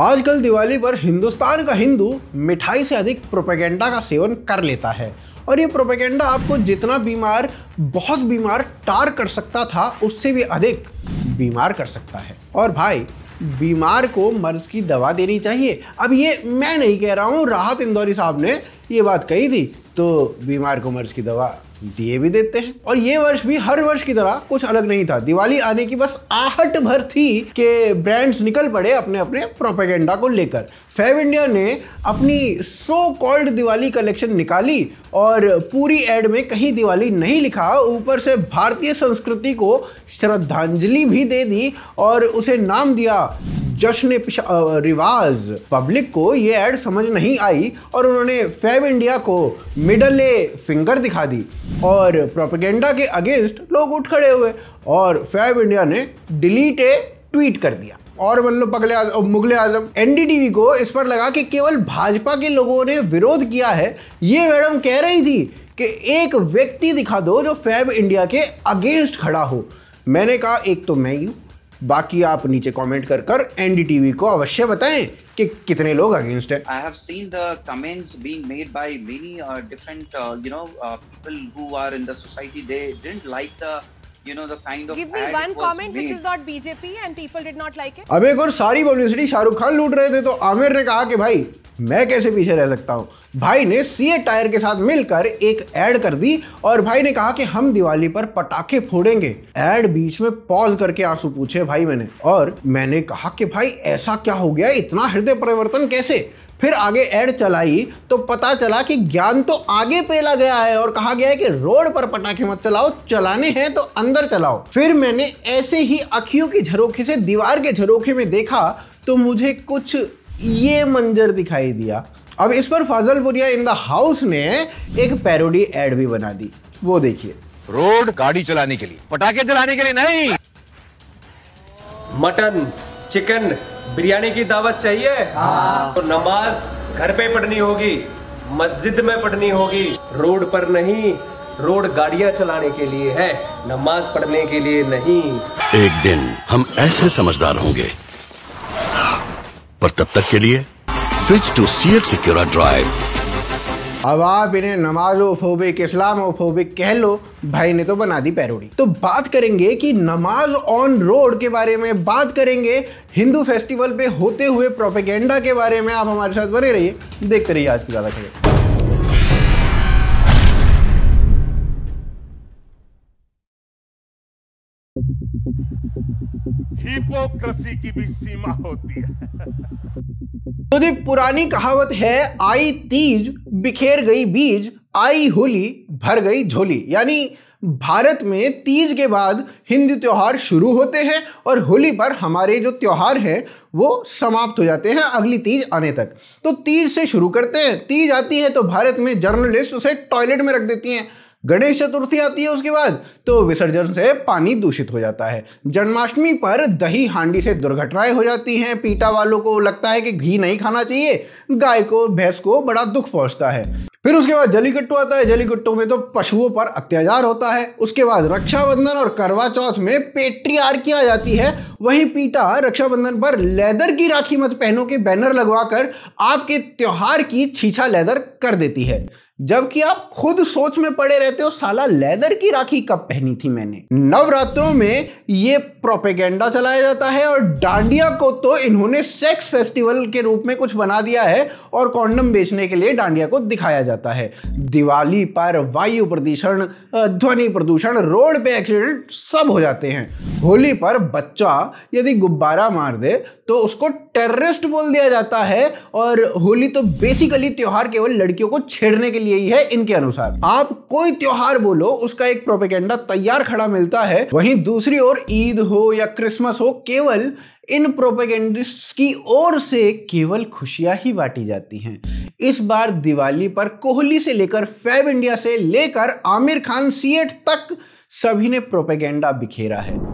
आजकल दिवाली पर हिंदुस्तान का हिंदू मिठाई से अधिक प्रोपेगेंडा का सेवन कर लेता है और ये प्रोपेगेंडा आपको जितना बीमार बहुत बीमार टार कर सकता था उससे भी अधिक बीमार कर सकता है और भाई बीमार को मर्ज की दवा देनी चाहिए अब ये मैं नहीं कह रहा हूँ राहत इंदौरी साहब ने ये बात कही थी तो बीमार को मर्ज की दवा दिए भी देते हैं और ये वर्ष भी हर वर्ष की तरह कुछ अलग नहीं था दिवाली आने की बस आहट भर थी कि ब्रांड्स निकल पड़े अपने अपने प्रोपेगेंडा को लेकर फेव इंडिया ने अपनी सो कॉल्ड दिवाली कलेक्शन निकाली और पूरी एड में कहीं दिवाली नहीं लिखा ऊपर से भारतीय संस्कृति को श्रद्धांजलि भी दे दी और उसे नाम दिया जश्न रिवाज पब्लिक को ये एड समझ नहीं आई और उन्होंने फैब इंडिया को मिडल ए फिंगर दिखा दी और प्रोपेगेंडा के अगेंस्ट लोग उठ खड़े हुए और फैब इंडिया ने डिलीट ए ट्वीट कर दिया और मतलब पगले आजम मुगल आजम एनडीटीवी को इस पर लगा कि केवल भाजपा के लोगों ने विरोध किया है ये मैडम कह रही थी कि एक व्यक्ति दिखा दो जो फैब इंडिया के अगेंस्ट खड़ा हो मैंने कहा एक तो मैं ही हूँ बाकी आप नीचे कमेंट कर कर एनडीटीवी को अवश्य बताएं कि कितने लोग अगेंस्ट है I have seen the comments being made by many different you know people who are in the society they didn't like the you know the kind of give me one comment made. which is not BJP and people did not like it. ab ek aur sari publicity shahrukh khan loot rahe the to amir ne kaha ke bhai मैं कैसे पीछे रह सकता हूँ भाई ने CA tyre के साथ मिलकर एक ऐड कर दी और भाई ने कहा कि हम दिवाली पर पटाखे फोड़ेंगे ऐड बीच में पॉज करके आंसू पूछे भाई मैंने और मैंने कहा कि भाई ऐसा क्या हो गया इतना हृदय परिवर्तन कैसे फिर आगे एड चलाई तो पता चला कि ज्ञान तो आगे पेला गया है और कहा गया है कि रोड पर पटाखे मत चलाओ चलाने हैं तो अंदर चलाओ फिर मैंने ऐसे ही अखियों के झरोखे से दीवार के झरोखे में देखा तो मुझे कुछ ये मंजर दिखाई दिया अब इस पर फाजलपुरिया इन द हाउस ने एक पैरोडी एड भी बना दी वो देखिए रोड गाड़ी चलाने के लिए पटाखे चलाने के लिए नहीं मटन चिकन बिरयानी की दावत चाहिए हाँ। तो नमाज घर पे पढ़नी होगी मस्जिद में पढ़नी होगी रोड पर नहीं रोड गाड़ियाँ चलाने के लिए है नमाज पढ़ने के लिए नहीं एक दिन हम ऐसे समझदार होंगे पर तब तक के लिए स्विच टू सी एक्स सिक्योरा ड्राइव अब आप इन्हें नमाजोफोबिक इस्लामोफोबिक कह लो भाई ने तो बना दी पैरोडी तो बात करेंगे कि नमाज ऑन रोड के बारे में बात करेंगे हिंदू फेस्टिवल पे होते हुए प्रोपेगेंडा के बारे में आप हमारे साथ बने रहिए देखते रहिए आज की ज़्यादा खबर हिपोक्रेसी की भी सीमा होती है तो पुरानी कहावत है आई तीज बिखेर गई बीज आई होली भर गई झोली यानी भारत में तीज के बाद हिंदू त्यौहार शुरू होते हैं और होली पर हमारे जो त्यौहार हैं वो समाप्त हो जाते हैं अगली तीज आने तक तो तीज से शुरू करते हैं तीज आती है तो भारत में जर्नलिस्ट उसे टॉयलेट में रख देती हैं गणेश चतुर्थी आती है उसके बाद तो विसर्जन से पानी दूषित हो जाता है जन्माष्टमी पर दही हांडी से दुर्घटनाएं हो जाती हैं पीटा वालों को लगता है कि घी नहीं खाना चाहिए गाय को भैंस को बड़ा दुख पहुंचता है फिर उसके बाद जलीकट्टू आता है जलीकट्टू में तो पशुओं पर अत्याचार होता है उसके बाद रक्षाबंधन और करवा चौथ में की आ जाती है वहीं पीटा रक्षाबंधन पर लेदर की राखी मत पहनो के बैनर लगवाकर आपके त्यौहार की छीछा लेदर कर देती है जबकि आप खुद सोच में पड़े रहते हो साला लेदर की राखी कब पहनी थी मैंने नवरात्रों में ये प्रोपेगेंडा चलाया जाता है और डांडिया को तो इन्होंने सेक्स फेस्टिवल के रूप में कुछ बना दिया है और कॉन्डम बेचने के लिए डांडिया को दिखाया जाता है दिवाली पर वायु प्रदूषण ध्वनि प्रदूषण रोड पे एक्सीडेंट सब हो जाते हैं होली पर बच्चा यदि गुब्बारा मार दे तो उसको टेररिस्ट बोल दिया जाता है और होली तो बेसिकली त्यौहार केवल लड़कियों को छेड़ने के लिए यही है इनके अनुसार आप कोई त्योहार बोलो उसका एक प्रोपेगेंडा तैयार खड़ा मिलता है वहीं दूसरी ओर ईद हो या क्रिसमस हो केवल इन प्रोपेगेंडिस्ट की ओर से केवल खुशियां ही बांटी जाती हैं इस बार दिवाली पर कोहली से लेकर फैब इंडिया से लेकर आमिर खान सीएट तक सभी ने प्रोपेगेंडा बिखेरा है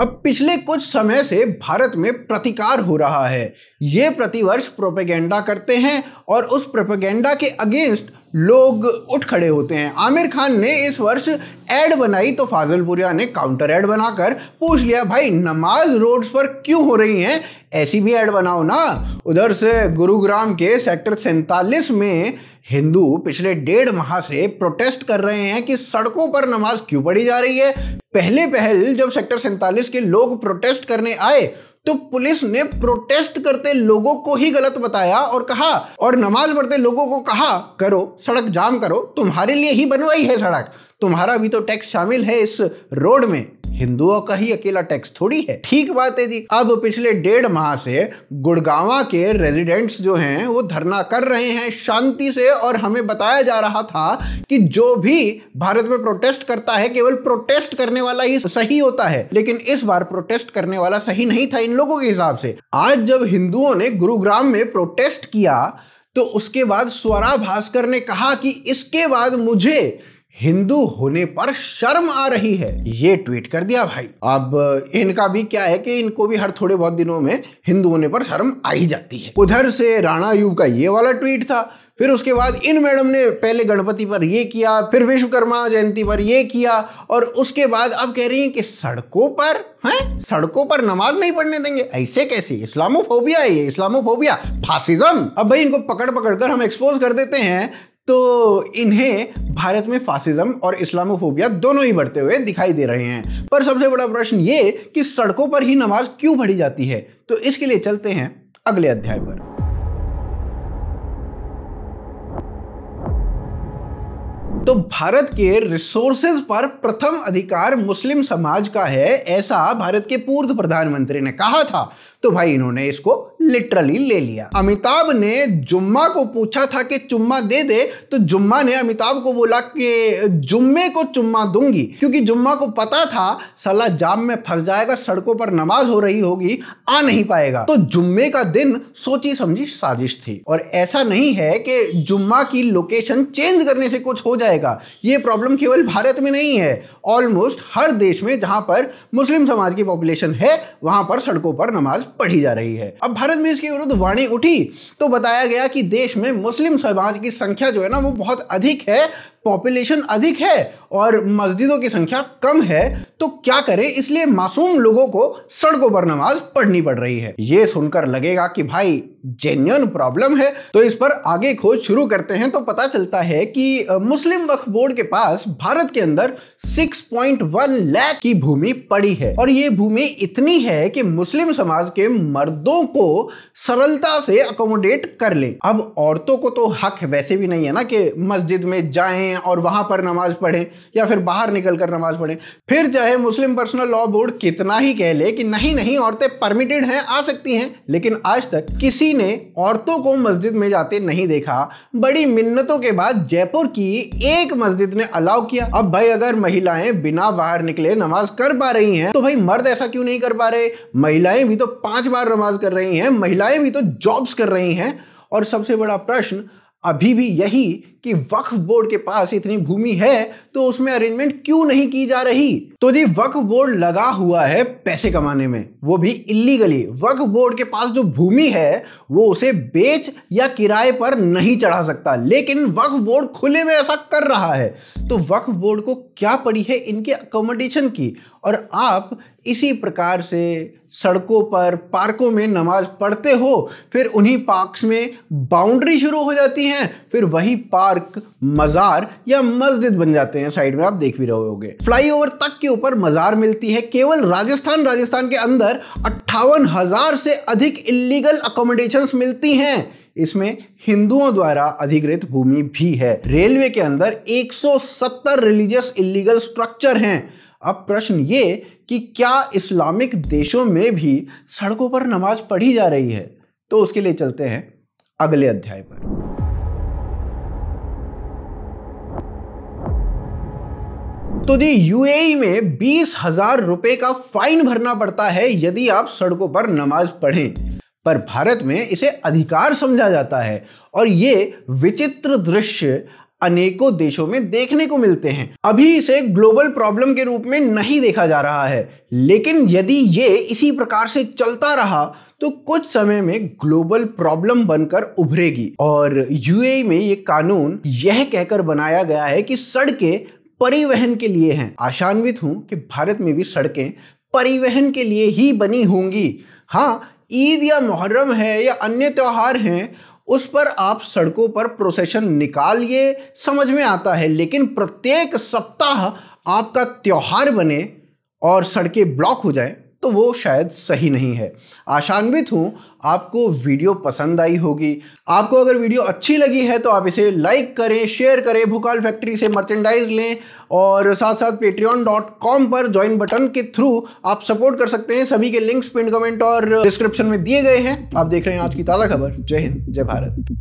अब पिछले कुछ समय से भारत में प्रतिकार हो रहा है ये प्रतिवर्ष प्रोपेगेंडा करते हैं और उस प्रोपेगेंडा के अगेंस्ट लोग उठ खड़े होते हैं आमिर खान ने इस वर्ष ऐड बनाई तो फाजलपुरिया ने काउंटर ऐड बनाकर पूछ लिया भाई नमाज रोड्स पर क्यों हो रही हैं ऐसी भी ऐड बनाओ ना उधर से गुरुग्राम के सेक्टर सैंतालीस में हिंदू पिछले डेढ़ माह से प्रोटेस्ट कर रहे हैं कि सड़कों पर नमाज क्यों पढ़ी जा रही है पहले पहल जब सेक्टर सैंतालीस के लोग प्रोटेस्ट करने आए तो पुलिस ने प्रोटेस्ट करते लोगों को ही गलत बताया और कहा और नमाज पढ़ते लोगों को कहा करो सड़क जाम करो तुम्हारे लिए ही बनवाई है सड़क तुम्हारा भी तो टैक्स शामिल है इस रोड में हिंदुओं का ही अकेला टैक्स थोड़ी है ठीक बात है जी अब पिछले डेढ़ माह से गुड़गावा के रेजिडेंट्स जो हैं वो धरना कर रहे हैं शांति से और हमें बताया जा रहा था कि जो भी भारत में प्रोटेस्ट करता है केवल प्रोटेस्ट करने वाला ही सही होता है लेकिन इस बार प्रोटेस्ट करने वाला सही नहीं था इन लोगों के हिसाब से आज जब हिंदुओं ने गुरुग्राम में प्रोटेस्ट किया तो उसके बाद स्वरा भास्कर ने कहा कि इसके बाद मुझे हिंदू होने पर शर्म आ रही है ये ट्वीट कर दिया भाई अब इनका भी क्या है कि इनको भी हर थोड़े बहुत दिनों में हिंदू होने पर शर्म आ ही जाती है उधर से राणा यू का ये वाला ट्वीट था फिर उसके बाद इन मैडम ने पहले गणपति पर ये किया फिर विश्वकर्मा जयंती पर ये किया और उसके बाद अब कह रही हैं कि सड़कों पर हैं सड़कों पर नमाज नहीं पढ़ने देंगे ऐसे कैसे इस्लामोफोबिया है ये इस्लामोफोबिया फासिज्म अब भाई इनको पकड़ पकड़ कर हम एक्सपोज कर देते हैं तो इन्हें भारत में फासिज्म और इस्लामोफोबिया दोनों ही बढ़ते हुए दिखाई दे रहे हैं पर सबसे बड़ा प्रश्न ये कि सड़कों पर ही नमाज क्यों पढ़ी जाती है तो इसके लिए चलते हैं अगले अध्याय पर तो भारत के रिसोर्सेज पर प्रथम अधिकार मुस्लिम समाज का है ऐसा भारत के पूर्व प्रधानमंत्री ने कहा था तो भाई इन्होंने इसको लिटरली ले लिया अमिताभ ने जुम्मा को पूछा था कि चुम्मा दे दे तो जुम्मा ने अमिताभ को बोला कि जुम्मे को चुम्मा दूंगी क्योंकि जुम्मा को पता था सलाह जाम में फंस जाएगा सड़कों पर नमाज हो रही होगी आ नहीं पाएगा तो जुम्मे का दिन सोची समझी साजिश थी और ऐसा नहीं है कि जुम्मा की लोकेशन चेंज करने से कुछ हो जाए जाएगा ये प्रॉब्लम केवल भारत में नहीं है ऑलमोस्ट हर देश में जहां पर मुस्लिम समाज की पॉपुलेशन है वहां पर सड़कों पर नमाज पढ़ी जा रही है अब भारत में इसके विरुद्ध वाणी उठी तो बताया गया कि देश में मुस्लिम समाज की संख्या जो है ना वो बहुत अधिक है पॉपुलेशन अधिक है और मस्जिदों की संख्या कम है तो क्या करें इसलिए मासूम लोगों को सड़कों पर नमाज पढ़नी पड़ रही है ये सुनकर लगेगा कि भाई जेन्यून प्रॉब्लम है तो इस पर आगे खोज शुरू करते हैं तो पता चलता है कि मुस्लिम वक्फ बोर्ड के पास भारत के अंदर 6.1 लाख की भूमि पड़ी है और ये भूमि इतनी है कि मुस्लिम समाज के मर्दों को सरलता से अकोमोडेट कर ले अब औरतों को तो हक वैसे भी नहीं है ना कि मस्जिद में जाएं जाएं और वहाँ पर नमाज़ पढ़ें या फिर बाहर निकल कर नमाज़ पढ़ें फिर चाहे मुस्लिम पर्सनल लॉ बोर्ड कितना ही कह ले कि नहीं नहीं औरतें परमिटेड हैं आ सकती हैं लेकिन आज तक किसी ने औरतों को मस्जिद में जाते नहीं देखा बड़ी मिन्नतों के बाद जयपुर की एक मस्जिद ने अलाउ किया अब भाई अगर महिलाएं बिना बाहर निकले नमाज कर पा रही हैं तो भाई मर्द ऐसा क्यों नहीं कर पा रहे महिलाएं भी तो पांच बार नमाज कर रही हैं महिलाएं भी तो जॉब्स कर रही हैं और सबसे बड़ा प्रश्न अभी भी यही कि वक्फ बोर्ड के पास इतनी भूमि है तो उसमें अरेंजमेंट क्यों नहीं की जा रही तो जी वक्फ बोर्ड लगा हुआ है पैसे कमाने में वो भी इलीगली वक्फ बोर्ड के पास जो भूमि है वो उसे बेच या किराए पर नहीं चढ़ा सकता लेकिन वक्फ बोर्ड खुले में ऐसा कर रहा है तो वक्फ बोर्ड को क्या पड़ी है इनके अकोमोडेशन की और आप इसी प्रकार से सड़कों पर पार्कों में नमाज पढ़ते हो फिर उन्हीं पार्क्स में बाउंड्री शुरू हो जाती हैं फिर वही पार्क पार्क मजार या मस्जिद बन जाते हैं साइड में आप देख भी रहे होगे फ्लाईओवर तक के ऊपर मजार मिलती है केवल राजस्थान राजस्थान के अंदर अट्ठावन हजार से अधिक इलीगल अकोमोडेशन मिलती हैं इसमें हिंदुओं द्वारा अधिकृत भूमि भी है रेलवे के अंदर 170 रिलीजियस इलीगल स्ट्रक्चर हैं अब प्रश्न ये कि क्या इस्लामिक देशों में भी सड़कों पर नमाज पढ़ी जा रही है तो उसके लिए चलते हैं अगले अध्याय पर तो जी यूएई e में बीस हजार रुपए का फाइन भरना पड़ता है यदि आप सड़कों पर नमाज पढ़ें पर भारत में इसे अधिकार समझा जाता है और ये विचित्र दृश्य अनेकों देशों में देखने को मिलते हैं अभी इसे ग्लोबल प्रॉब्लम के रूप में नहीं देखा जा रहा है लेकिन यदि ये इसी प्रकार से चलता रहा तो कुछ समय में ग्लोबल प्रॉब्लम बनकर उभरेगी और यूएई e में ये कानून यह कहकर बनाया गया है कि सड़कें परिवहन के लिए हैं आशान्वित हूं कि भारत में भी सड़कें परिवहन के लिए ही बनी होंगी हाँ ईद या मुहर्रम है या अन्य त्यौहार हैं उस पर आप सड़कों पर प्रोसेशन निकालिए समझ में आता है लेकिन प्रत्येक सप्ताह आपका त्यौहार बने और सड़कें ब्लॉक हो जाए तो वो शायद सही नहीं है आशान्वित हूँ आपको वीडियो पसंद आई होगी आपको अगर वीडियो अच्छी लगी है तो आप इसे लाइक करें शेयर करें भूकाल फैक्ट्री से मर्चेंडाइज लें और साथ साथ पेट्रियन डॉट कॉम पर ज्वाइन बटन के थ्रू आप सपोर्ट कर सकते हैं सभी के लिंक्स पिन कमेंट और डिस्क्रिप्शन में दिए गए हैं आप देख रहे हैं आज की ताज़ा खबर जय हिंद जय भारत